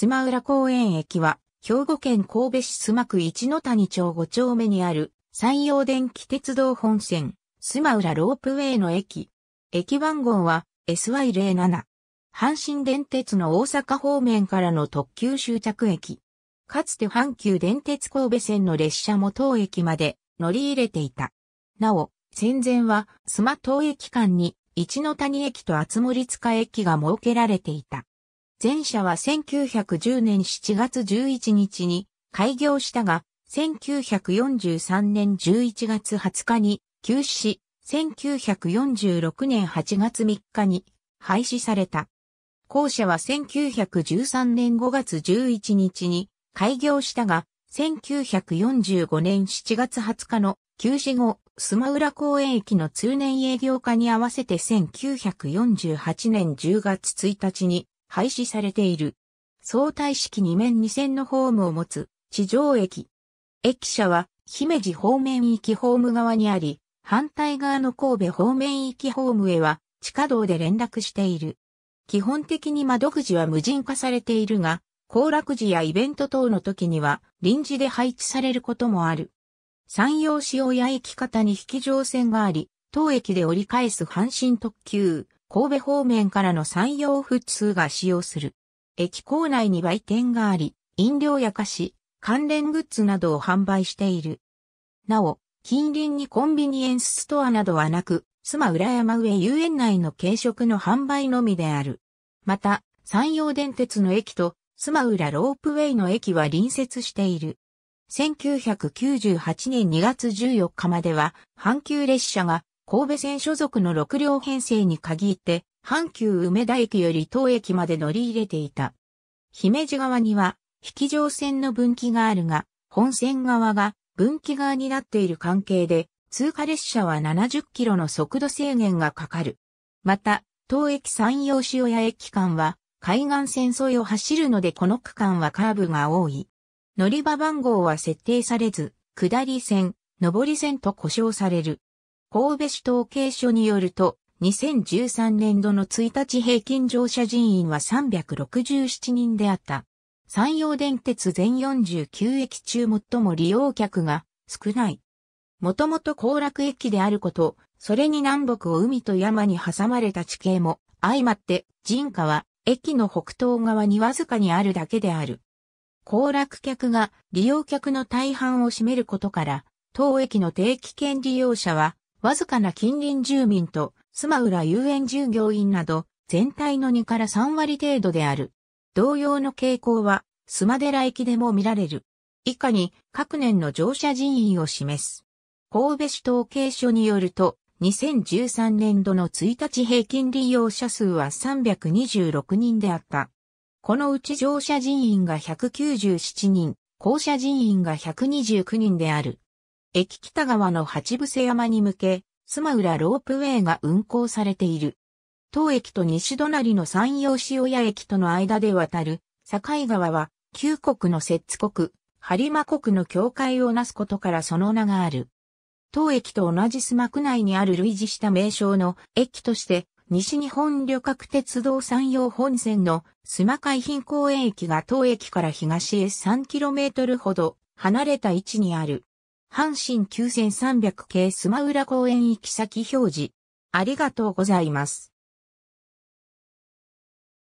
須磨浦公園駅は、兵庫県神戸市須磨区一の谷町5丁目にある、山陽電気鉄道本線、須磨浦ロープウェイの駅。駅番号は SY07。阪神電鉄の大阪方面からの特急終着駅。かつて阪急電鉄神戸線の列車も当駅まで乗り入れていた。なお、戦前はスマ当駅間に一の谷駅と厚森塚駅が設けられていた。前者は1910年7月11日に開業したが、1943年11月20日に休止し、1946年8月3日に廃止された。校者は1913年5月11日に開業したが、1945年7月20日の休止後、スマウラ公園駅の通年営業化に合わせて1948年10月1日に廃止されている。相対式2面2線のホームを持つ地上駅。駅舎は姫路方面行きホーム側にあり、反対側の神戸方面行きホームへは地下道で連絡している。基本的に窓口は無人化されているが、行楽時やイベント等の時には臨時で配置されることもある。山陽塩屋駅方に引き乗線があり、当駅で折り返す阪神特急、神戸方面からの山陽普通が使用する。駅構内に売店があり、飲料や菓子、関連グッズなどを販売している。なお、近隣にコンビニエンスストアなどはなく、妻浦山上遊園内の軽食の販売のみである。また、山陽電鉄の駅と妻浦ロープウェイの駅は隣接している。1998年2月14日までは、阪急列車が神戸線所属の6両編成に限って、阪急梅田駅より当駅まで乗り入れていた。姫路側には、引上線の分岐があるが、本線側が分岐側になっている関係で、通過列車は70キロの速度制限がかかる。また、当駅山陽塩屋駅間は、海岸線沿いを走るのでこの区間はカーブが多い。乗り場番号は設定されず、下り線、上り線と呼称される。神戸市統計所によると、2013年度の1日平均乗車人員は367人であった。山陽電鉄全49駅中最も利用客が少ない。もともと行楽駅であること、それに南北を海と山に挟まれた地形も相まって人家は駅の北東側にわずかにあるだけである。行楽客が利用客の大半を占めることから、当駅の定期券利用者はわずかな近隣住民と、スマウラ遊園従業員など、全体の2から3割程度である。同様の傾向は、スマデラ駅でも見られる。以下に、各年の乗車人員を示す。神戸市統計所によると、2013年度の1日平均利用者数は326人であった。このうち乗車人員が197人、降車人員が129人である。駅北側の八伏山に向け、マウ浦ロープウェイが運行されている。当駅と西隣の山陽塩屋駅との間で渡る、境川は、旧国の摂津国、播磨国の境界をなすことからその名がある。当駅と同じ須磨区内にある類似した名称の駅として、西日本旅客鉄道山陽本線の須磨海浜公園駅が当駅から東へ 3km ほど離れた位置にある。阪神9300系スマウラ公園行き先表示。ありがとうございます。